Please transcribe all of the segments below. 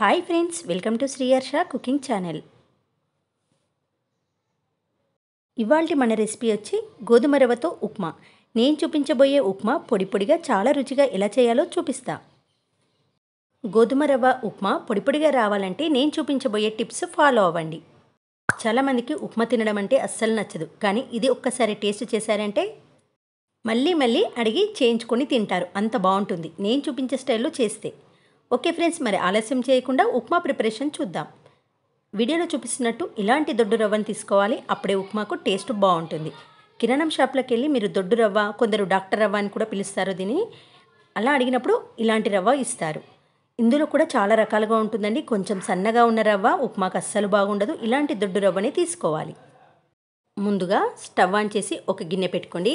hi friends welcome to Sriharsha cooking channel ఇవాళ మన recipe వచ్చి గోధుమ రవ్వతో ఉప్మా నేను చూపించబోయే ఉప్మా పొడి పొడిగా చాలా రుచిగా ఎలా చేయాలో చూపిస్తా గోధుమ రవ్వ ఉప్మా పొడి పొడిగా రావాలంటే నేను చూపించబోయే టిప్స్ ఫాలో అవ్వండి చాలామందికి ఉప్మా తినడం అంటే అస్సలు నచ్చదు కానీ ఇది ఒక్కసారి టేస్ట్ చేశారంటే మళ్ళీ మళ్ళీ అడిగి చేయించుకొని తింటారు అంత బాగుంటుంది నేను చూపించే స్టైల్లో చేస్తే ఓకే ఫ్రెండ్స్ మరి ఆలస్యం చేయకుండా ఉప్మా ప్రిపరేషన్ చూద్దాం వీడియోలో చూపిస్తున్నట్టు ఇలాంటి దొడ్డు రవ్వని తీసుకోవాలి అప్పుడే ఉప్మాకు టేస్ట్ బాగుంటుంది కిరాణం షాప్లోకి వెళ్ళి మీరు దొడ్డు రవ్వ కొందరు డాక్టర్ రవ్వ అని కూడా పిలుస్తారు దీని అలా అడిగినప్పుడు ఇలాంటి రవ్వ ఇస్తారు ఇందులో కూడా చాలా రకాలుగా ఉంటుందండి కొంచెం సన్నగా ఉన్న రవ్వ ఉప్మాకు అస్సలు బాగుండదు ఇలాంటి దొడ్డు రవ్వని తీసుకోవాలి ముందుగా స్టవ్ ఆన్ చేసి ఒక గిన్నె పెట్టుకోండి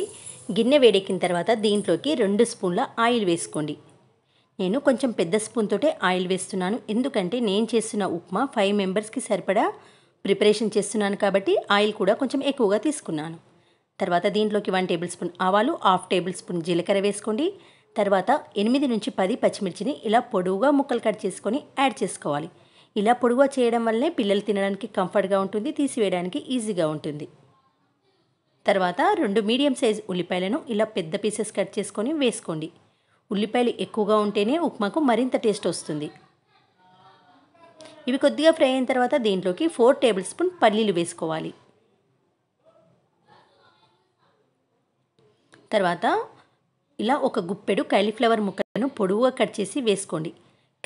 గిన్నె వేడెక్కిన తర్వాత దీంట్లోకి రెండు స్పూన్ల ఆయిల్ వేసుకోండి నేను కొంచెం పెద్ద స్పూన్ తోటే ఆయిల్ వేస్తున్నాను ఎందుకంటే నేను చేస్తున్న ఉప్మా ఫైవ్ మెంబర్స్కి సరిపడా ప్రిపరేషన్ చేస్తున్నాను కాబట్టి ఆయిల్ కూడా కొంచెం ఎక్కువగా తీసుకున్నాను తర్వాత దీంట్లోకి వన్ టేబుల్ స్పూన్ ఆవాలు హాఫ్ టేబుల్ స్పూన్ జీలకర్ర వేసుకోండి తర్వాత ఎనిమిది నుంచి పది పచ్చిమిర్చిని ఇలా పొడవుగా ముక్కలు కట్ చేసుకొని యాడ్ చేసుకోవాలి ఇలా పొడుగా చేయడం వల్లనే పిల్లలు తినడానికి కంఫర్ట్గా ఉంటుంది తీసివేయడానికి ఈజీగా ఉంటుంది తర్వాత రెండు మీడియం సైజ్ ఉల్లిపాయలను ఇలా పెద్ద పీసెస్ కట్ చేసుకొని వేసుకోండి ఉల్లిపాయలు ఎక్కువగా ఉంటేనే ఉప్మాకు మరింత టేస్ట్ వస్తుంది ఇవి కొద్దిగా ఫ్రై అయిన తర్వాత దీంట్లోకి ఫోర్ టేబుల్ స్పూన్ పల్లీలు వేసుకోవాలి తర్వాత ఇలా ఒక గుప్పెడు కాలీఫ్లవర్ ముక్కలను పొడువుగా కట్ చేసి వేసుకోండి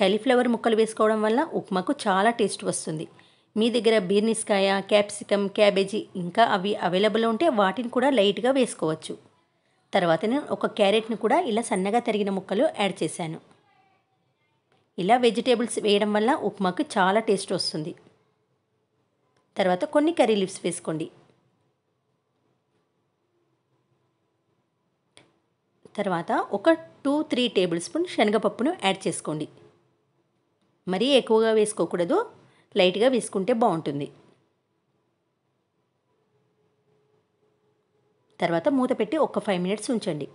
కాలీఫ్లవర్ ముక్కలు వేసుకోవడం వల్ల ఉప్మాకు చాలా టేస్ట్ వస్తుంది మీ దగ్గర బీర్నిస్కాయ క్యాప్సికమ్ క్యాబేజీ ఇంకా అవి అవైలబుల్ ఉంటే వాటిని కూడా లైట్గా వేసుకోవచ్చు తర్వాత నేను ఒక క్యారెట్ని కూడా ఇలా సన్నగా తరిగిన ముక్కలు యాడ్ చేశాను ఇలా వెజిటేబుల్స్ వేయడం వల్ల ఉప్మాకు చాలా టేస్ట్ వస్తుంది తర్వాత కొన్ని కర్రీ లీవ్స్ వేసుకోండి తర్వాత ఒక టూ త్రీ టేబుల్ స్పూన్ శనగపప్పును యాడ్ చేసుకోండి మరీ ఎక్కువగా వేసుకోకూడదు లైట్గా వేసుకుంటే బాగుంటుంది తర్వాత మూత పెట్టి ఒక ఫైవ్ మినిట్స్ ఉంచండి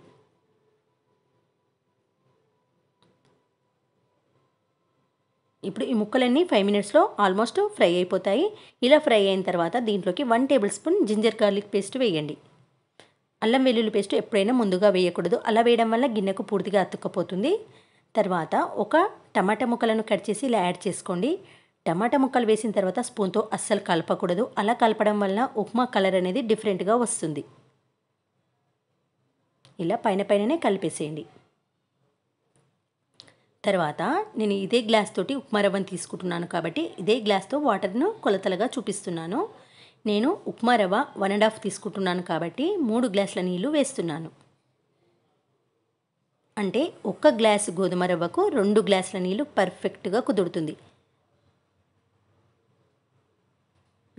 ఇప్పుడు ఈ ముక్కలన్నీ ఫైవ్ మినిట్స్లో ఆల్మోస్ట్ ఫ్రై అయిపోతాయి ఇలా ఫ్రై అయిన తర్వాత దీంట్లోకి one tablespoon ginger garlic paste వేయండి అల్లం వెల్లుల్లి పేస్ట్ ఎప్పుడైనా ముందుగా వేయకూడదు అలా వేయడం వల్ల గిన్నెకు పూర్తిగా అతుక్కపోతుంది తర్వాత ఒక టమాటా ముక్కలను కట్ చేసి ఇలా యాడ్ చేసుకోండి టమాటా ముక్కలు వేసిన తర్వాత స్పూన్తో అస్సలు కలపకూడదు అలా కలపడం వల్ల ఉప్మా కలర్ అనేది డిఫరెంట్గా వస్తుంది ఇలా పైన పైననే కలిపేసేయండి తర్వాత నేను ఇదే గ్లాస్ తోటి ఉప్మా రవ్వను తీసుకుంటున్నాను కాబట్టి ఇదే గ్లాస్తో వాటర్ను కొలతలుగా చూపిస్తున్నాను నేను ఉప్మా రవ్వ వన్ అండ్ హాఫ్ తీసుకుంటున్నాను కాబట్టి మూడు గ్లాసుల నీళ్లు వేస్తున్నాను అంటే ఒక్క గ్లాసు గోధుమ రవ్వకు రెండు గ్లాసుల నీళ్లు పర్ఫెక్ట్గా కుదురుతుంది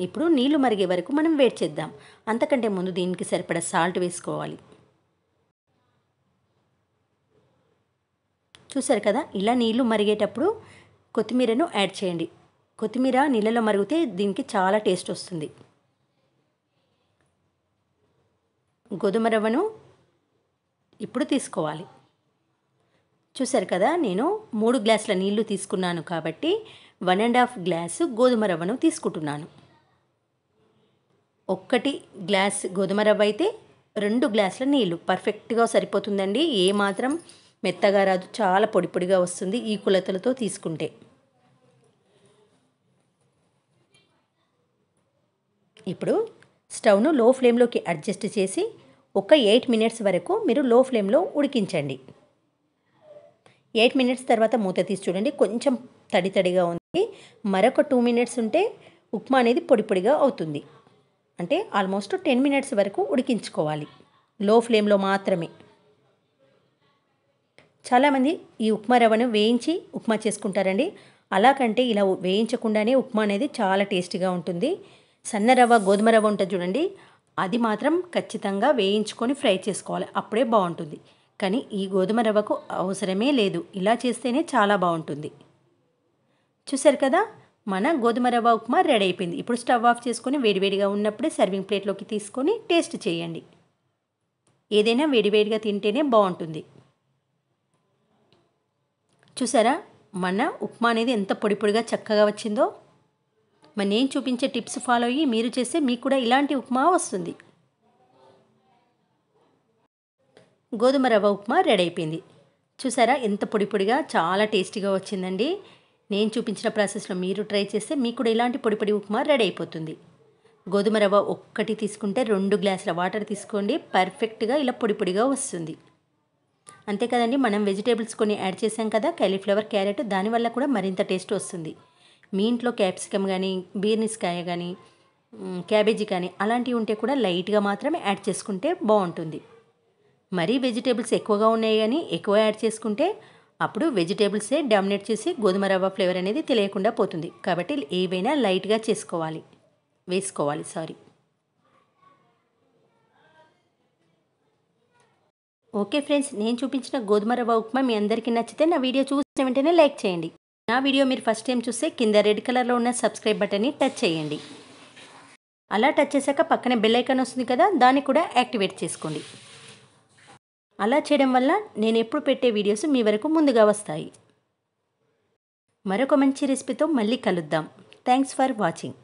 ఇప్పుడు నీళ్లు మరిగే వరకు మనం వెయిట్ చేద్దాం అంతకంటే ముందు దీనికి సరిపడా సాల్ట్ వేసుకోవాలి చూసారు కదా ఇలా నీళ్లు మరిగేటప్పుడు కొత్తిమీరను యాడ్ చేయండి కొత్తిమీర నీళ్ళలో మరిగితే దీనికి చాలా టేస్ట్ వస్తుంది గోధుమ రవ్వను ఇప్పుడు తీసుకోవాలి చూసారు కదా నేను మూడు గ్లాసుల నీళ్లు తీసుకున్నాను కాబట్టి వన్ అండ్ హాఫ్ గ్లాసు గోధుమ రవ్వను తీసుకుంటున్నాను ఒక్కటి గ్లాస్ గోధుమ రవ్వ అయితే రెండు గ్లాసుల నీళ్లు పర్ఫెక్ట్గా సరిపోతుందండి ఏ మాత్రం మెత్తగా రాదు చాలా పొడి పొడిగా వస్తుంది ఈ కులతలతో తీసుకుంటే ఇప్పుడు స్టవ్ను లో ఫ్లేమ్లోకి అడ్జస్ట్ చేసి ఒక ఎయిట్ మినిట్స్ వరకు మీరు లో ఫ్లేమ్లో ఉడికించండి ఎయిట్ మినిట్స్ తర్వాత మూత తీసి చూడండి కొంచెం తడి తడిగా ఉంది మరొక టూ మినిట్స్ ఉంటే ఉప్మా అనేది పొడి పొడిగా అవుతుంది అంటే ఆల్మోస్ట్ టెన్ మినిట్స్ వరకు ఉడికించుకోవాలి లో ఫ్లేమ్లో మాత్రమే చాలామంది ఈ ఉప్మా రవ్వను వేయించి ఉప్మా చేసుకుంటారండి అలా కంటే ఇలా వేయించకుండానే ఉప్మా అనేది చాలా టేస్టీగా ఉంటుంది సన్న రవ్వ గోధుమ రవ్వ ఉంటుంది చూడండి అది మాత్రం ఖచ్చితంగా వేయించుకొని ఫ్రై చేసుకోవాలి అప్పుడే బాగుంటుంది కానీ ఈ గోధుమ రవ్వకు అవసరమే లేదు ఇలా చేస్తేనే చాలా బాగుంటుంది చూశారు కదా మన గోధుమ రవ్వ ఉప్మా రెడీ అయిపోయింది ఇప్పుడు స్టవ్ ఆఫ్ చేసుకొని వేడివేడిగా ఉన్నప్పుడే సర్వింగ్ ప్లేట్లోకి తీసుకొని టేస్ట్ చేయండి ఏదైనా వేడివేడిగా తింటేనే బాగుంటుంది చూసారా మన ఉప్మా అనేది ఎంత పొడి పొడిగా చక్కగా వచ్చిందో మరి నేను చూపించే టిప్స్ ఫాలో అయ్యి మీరు చేస్తే మీకు కూడా ఇలాంటి ఉప్మా వస్తుంది గోధుమ రవ్వ ఉప్మా రెడీ అయిపోయింది చూసారా ఎంత పొడి పొడిగా చాలా టేస్టీగా వచ్చిందండి నేను చూపించిన ప్రాసెస్లో మీరు ట్రై చేస్తే మీకు కూడా ఇలాంటి పొడి పొడి ఉప్మా రెడీ అయిపోతుంది గోధుమ రవ్వ ఒక్కటి తీసుకుంటే రెండు గ్లాసుల వాటర్ తీసుకోండి పర్ఫెక్ట్గా ఇలా పొడి పొడిగా వస్తుంది అంతే కదండి మనం వెజిటేబుల్స్ కొన్ని యాడ్ చేసాం కదా క్యాలీఫ్లవర్ క్యారెట్ దానివల్ల కూడా మరింత టేస్ట్ వస్తుంది మీ ఇంట్లో క్యాప్సికమ్ కానీ బీర్నిస్కాయ కానీ క్యాబేజీ కానీ అలాంటివి ఉంటే కూడా లైట్గా మాత్రమే యాడ్ చేసుకుంటే బాగుంటుంది మరీ వెజిటేబుల్స్ ఎక్కువగా ఉన్నాయి కానీ ఎక్కువ యాడ్ చేసుకుంటే అప్పుడు వెజిటేబుల్సే డామినేట్ చేసి గోధుమ రవ్వ ఫ్లేవర్ అనేది తెలియకుండా పోతుంది కాబట్టి ఏవైనా లైట్గా చేసుకోవాలి వేసుకోవాలి సారీ ఓకే ఫ్రెండ్స్ నేను చూపించిన గోధుమ రవ్వ ఉప్మా మీ అందరికీ నచ్చితే నా వీడియో చూసిన వెంటనే లైక్ చేయండి నా వీడియో మీరు ఫస్ట్ టైం చూస్తే కింద రెడ్ కలర్లో ఉన్న సబ్స్క్రైబ్ బటన్ని టచ్ చేయండి అలా టచ్ చేశాక పక్కనే బెల్ ఐకాన్ వస్తుంది కదా దాన్ని కూడా యాక్టివేట్ చేసుకోండి అలా చేయడం వల్ల నేను ఎప్పుడు పెట్టే వీడియోస్ మీ వరకు ముందుగా వస్తాయి మరొక మంచి రెసిపీతో మళ్ళీ కలుద్దాం థ్యాంక్స్ ఫర్ వాచింగ్